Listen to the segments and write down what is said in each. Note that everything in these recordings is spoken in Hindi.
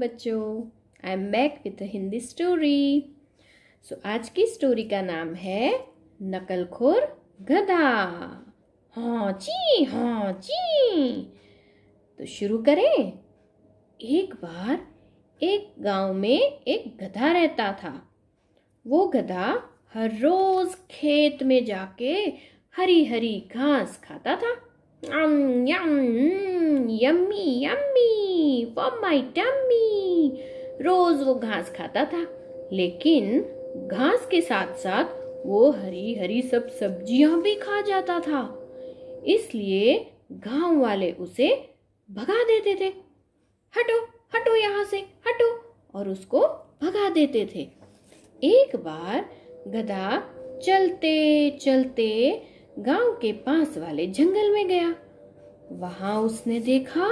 बच्चों I am back with Hindi story so आज की स्टोरी का नाम है नकलखोर गधा हाँ ची हाँ ची तो शुरू करें एक बार एक गांव में एक गधा रहता था वो गधा हर रोज खेत में जाके हरी हरी घास खाता था yum yum yummy yummy for my tummy रोज वो घास खाता था लेकिन घास के साथ साथ वो हरी हरी सब सब्जियां भी खा जाता था इसलिए गांव वाले उसे भगा देते थे हटो हटो यहाँ से हटो और उसको भगा देते थे एक बार गधा चलते चलते गांव के पास वाले जंगल में गया वहां उसने देखा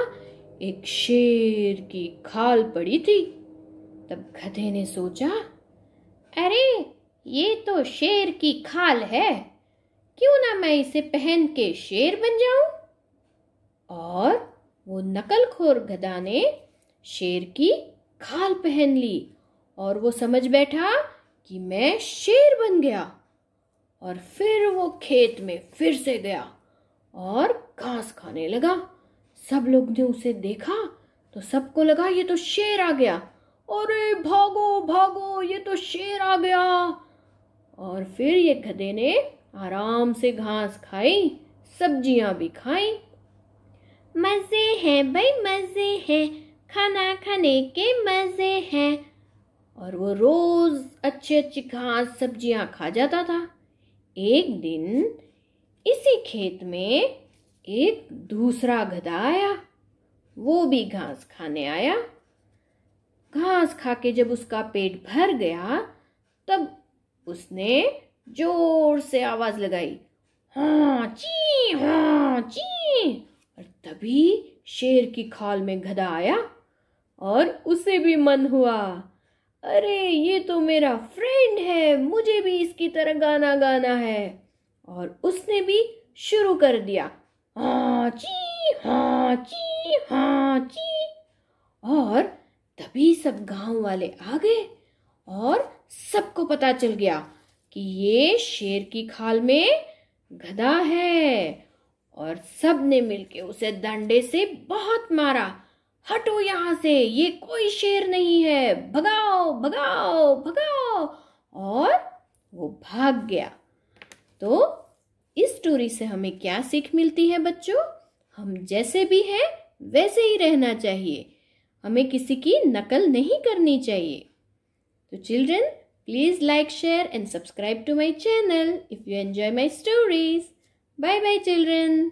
एक शेर की खाल पड़ी थी तब गधे ने सोचा अरे ये तो शेर की खाल है क्यों ना मैं इसे पहन के शेर बन जाऊं और वो नकलखोर गधा ने शेर की खाल पहन ली और वो समझ बैठा कि मैं शेर बन गया और फिर वो खेत में फिर से गया और घास खाने लगा सब लोग ने उसे देखा तो सबको लगा ये तो शेर आ गया अरे भागो भागो ये तो शेर आ गया और फिर ये गधे ने आराम से घास खाई सब्जियां भी खाई मज़े हैं भाई मज़े हैं खाना खाने के मज़े हैं और वो रोज़ अच्छे अच्छी घास सब्जियां खा जाता था एक दिन इसी खेत में एक दूसरा गधा आया वो भी घास खाने आया घास खा के जब उसका पेट भर गया तब उसने जोर से आवाज लगाई हाँ ची हाँ ची और तभी शेर की खाल में गधा आया और उसे भी मन हुआ अरे ये तो मेरा फ्रेंड है मुझे भी इसकी तरह गाना गाना है और उसने भी शुरू कर दिया हाची हाची हाची और तभी सब गांव वाले आ गए और सबको पता चल गया कि ये शेर की खाल में गधा है और सब ने मिलके उसे डंडे से बहुत मारा हटो यहाँ से ये कोई शेर नहीं है भगाओ भगाओ भगाओ और वो भाग गया तो इस स्टोरी से हमें क्या सीख मिलती है बच्चों हम जैसे भी हैं वैसे ही रहना चाहिए हमें किसी की नकल नहीं करनी चाहिए तो children please like share and subscribe to my channel if you enjoy my stories bye bye children